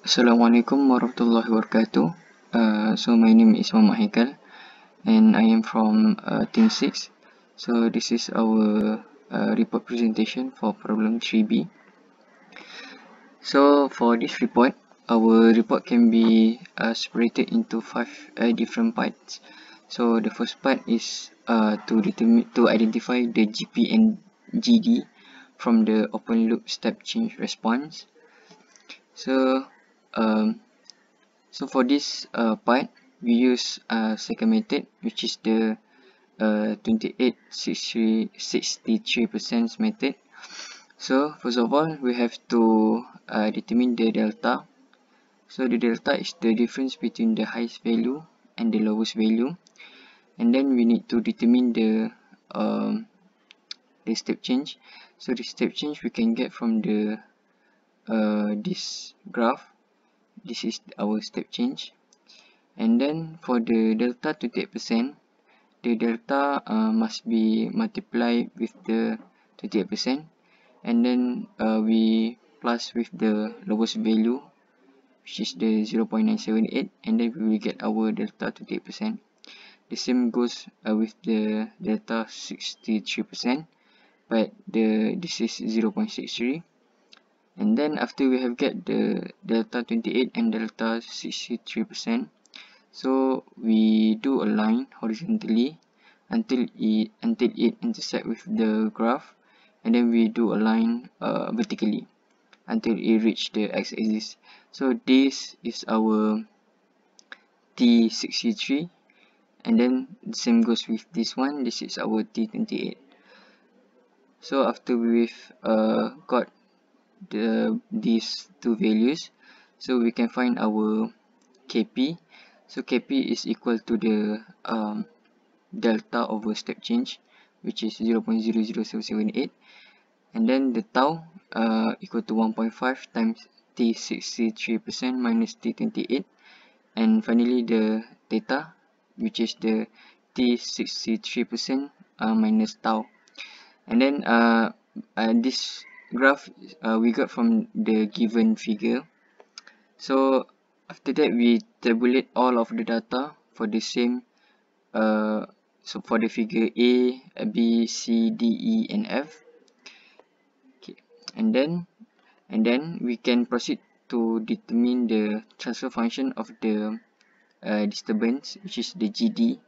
Assalamualaikum warahmatullahi wabarakatuh. Uh, so my name is Muhammad Haikal and I am from uh, team 6. So this is our uh, report presentation for problem 3B. So for this report, our report can be uh, separated into five uh, different parts. So the first part is uh, to determine to identify the GP and GD from the open loop step change response. So um, so for this uh, part we use uh, second method which is the uh, 28 63% method so first of all we have to uh, determine the delta so the delta is the difference between the highest value and the lowest value and then we need to determine the um, the step change so the step change we can get from the uh, this graph this is our step change and then for the delta to take percent the delta uh, must be multiplied with the 38 percent and then uh, we plus with the lowest value which is the 0.978 and then we will get our delta to take percent the same goes uh, with the delta 63 percent but the this is 0.63 and then after we have get the delta 28 and delta 63 percent so we do a line horizontally until it until it intersect with the graph and then we do a uh, vertically until it reach the x-axis so this is our t63 and then the same goes with this one this is our t28 so after we've uh, got the these two values so we can find our kp so kp is equal to the um, delta over step change which is 0.00778 and then the tau uh, equal to 1.5 times t 63% minus t 28 and finally the theta which is the t 63% uh, minus tau and then uh, uh, this graph uh, we got from the given figure so after that we tabulate all of the data for the same uh, so for the figure A, B, C, D, E and F okay. and then and then we can proceed to determine the transfer function of the uh, disturbance which is the GD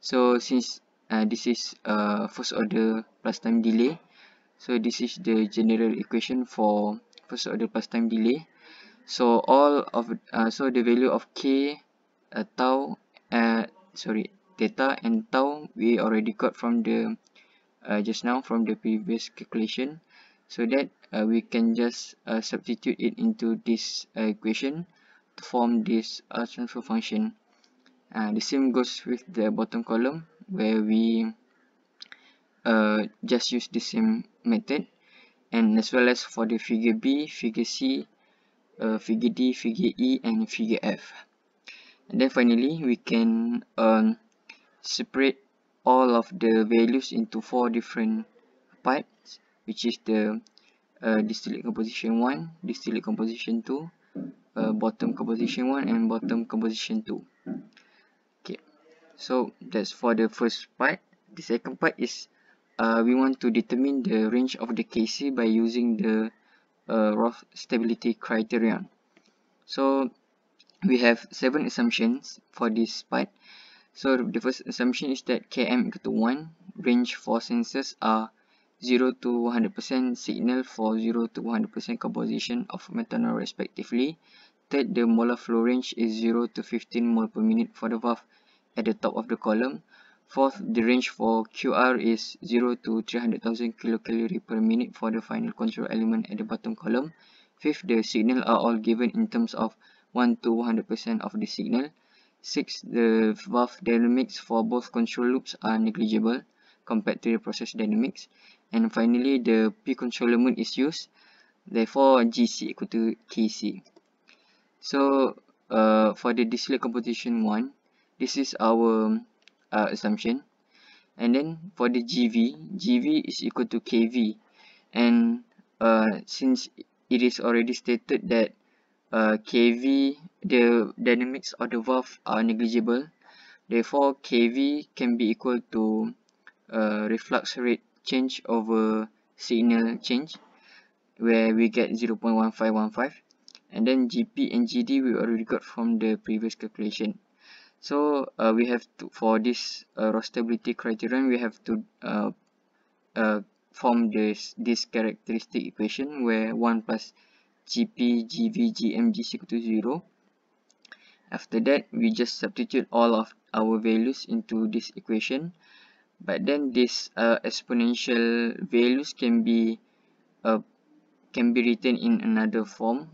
so since uh, this is uh, first order plus time delay So this is the general equation for first order past time delay. So all of uh, so the value of k uh, tau uh, sorry theta and tau we already got from the uh, just now from the previous calculation. So that uh, we can just uh, substitute it into this uh, equation to form this uh, transfer function. Uh, the same goes with the bottom column where we uh, just use the same method and as well as for the figure B, figure C, uh, figure D, figure E and figure F. And then finally, we can um, separate all of the values into four different parts, which is the uh, distillate composition 1, distillate composition 2, uh, bottom composition 1 and bottom composition 2. Okay, so that's for the first part. The second part is uh, we want to determine the range of the Kc by using the uh, stability criterion. So we have seven assumptions for this part. So the first assumption is that Km equal to 1, range for sensors are 0 to 100% signal for 0 to 100% composition of methanol respectively. Third, the molar flow range is 0 to 15 mole per minute for the valve at the top of the column. Fourth, the range for QR is 0 to 300,000 kilocalorie per minute for the final control element at the bottom column. Fifth, the signal are all given in terms of 1 to 100% of the signal. Sixth, the valve dynamics for both control loops are negligible compared to the process dynamics. And finally, the P controller mode is used. Therefore, GC equal to KC. So, uh, for the distillate composition one, this is our uh, assumption and then for the GV GV is equal to KV and uh, since it is already stated that uh, KV the dynamics of the valve are negligible therefore KV can be equal to uh, reflux rate change over signal change where we get 0.1515 and then GP and GD we already got from the previous calculation so uh we have to for this uh roastability criterion we have to uh uh form this this characteristic equation where 1 plus gp gv gm is equal to 0 after that we just substitute all of our values into this equation but then this uh, exponential values can be uh, can be written in another form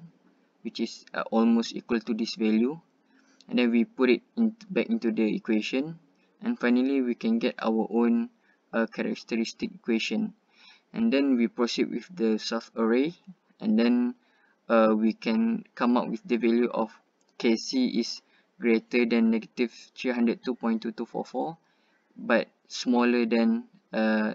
which is uh, almost equal to this value and then we put it in back into the equation and finally we can get our own uh, characteristic equation and then we proceed with the soft array and then uh, we can come up with the value of kc is greater than negative 302.2244 but smaller than uh,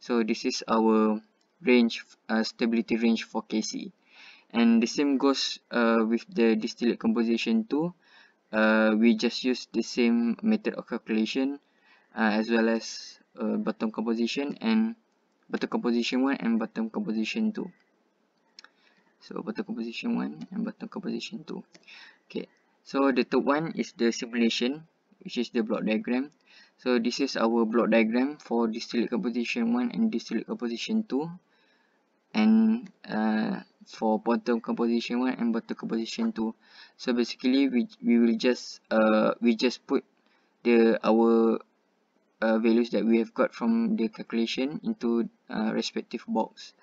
so this is our range uh, stability range for kc and the same goes uh, with the distillate composition too uh, we just use the same method of calculation uh, as well as uh, bottom composition and bottom composition 1 and bottom composition 2 so bottom composition 1 and bottom composition 2 okay so the third one is the simulation which is the block diagram so this is our block diagram for distillate composition 1 and distillate composition 2 and uh, for bottom composition one and bottom composition two so basically we we will just uh we just put the our uh, values that we have got from the calculation into uh, respective box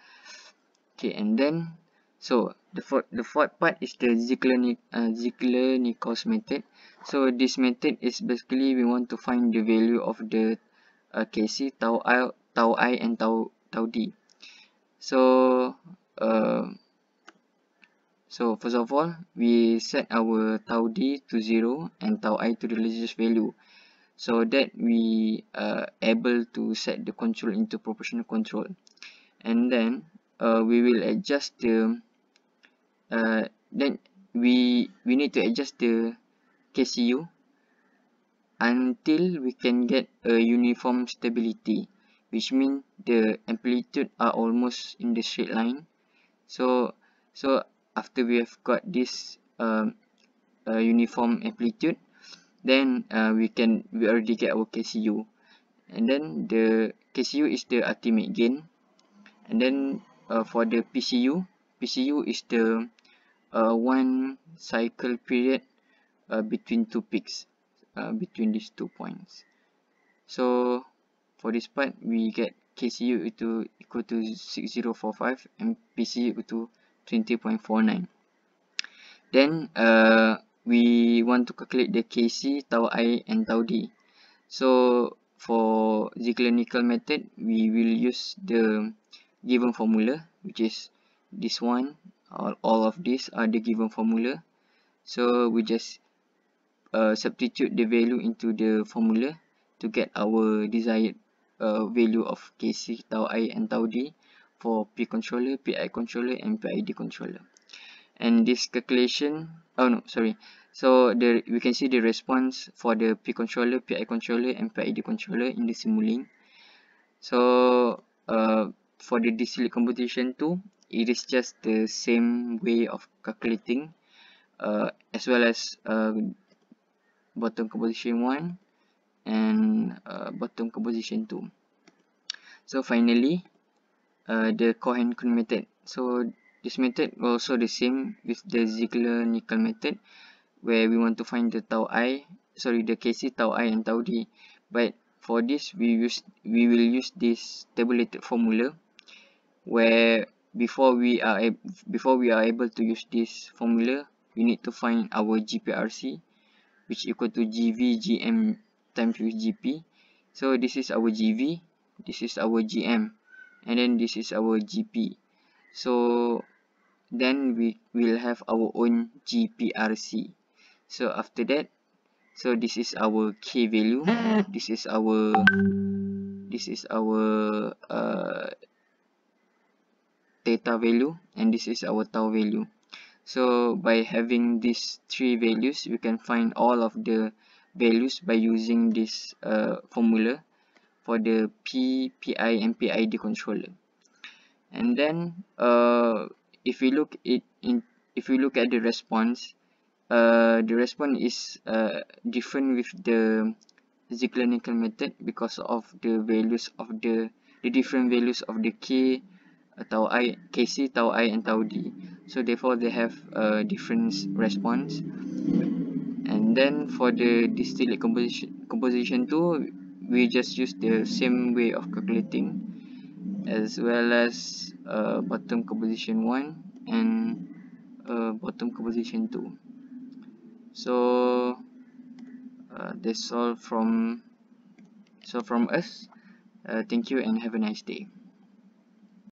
okay and then so the fourth the fourth part is the Ziegler uh, Ziegler Nichols method so this method is basically we want to find the value of the uh, Kc tau i tau i and tau tau d so uh, So first of all, we set our tau d to zero and tau i to the largest value so that we uh, able to set the control into proportional control and then uh, we will adjust the uh, then we we need to adjust the kcu until we can get a uniform stability which means the amplitude are almost in the straight line so so after we have got this um, uh, uniform amplitude then uh, we can we already get our KCU and then the KCU is the ultimate gain and then uh, for the PCU PCU is the uh, one cycle period uh, between two peaks uh, between these two points so for this part we get KCU to equal to 6045 and PCU to 20.49 then uh, we want to calculate the kc tau i and tau d so for ziegler nickel method we will use the given formula which is this one all, all of these are the given formula so we just uh, substitute the value into the formula to get our desired uh, value of kc tau i and tau d for P controller, PI controller and PID controller. And this calculation, oh no, sorry. So the we can see the response for the P controller, PI controller and PID controller in the Simulink. So uh, for the DC computation too, it is just the same way of calculating uh, as well as uh, bottom composition 1 and uh, bottom composition 2. So finally, uh, the cohen kuhn method. So this method also the same with the Ziegler-Nickel method where we want to find the tau i, sorry the Kc, tau i and tau d. But for this we use we will use this tabulated formula where before we are before we are able to use this formula we need to find our GPRC which equal to GV GM times with GP. So this is our GV, this is our GM and then this is our GP. So then we will have our own GPRC. So after that, so this is our K value. This is our this is our uh, theta value and this is our tau value. So by having these three values, we can find all of the values by using this uh, formula for the PPI and PID controller. And then uh, if we look it in if we look at the response, uh, the response is uh, different with the Ziegler method because of the values of the the different values of the K uh, tau i kc tau i and tau d so therefore they have a different response and then for the distillate composition composition too we just use the same way of calculating as well as uh, bottom composition 1 and uh, bottom composition 2 so uh, that's all from so from us uh, thank you and have a nice day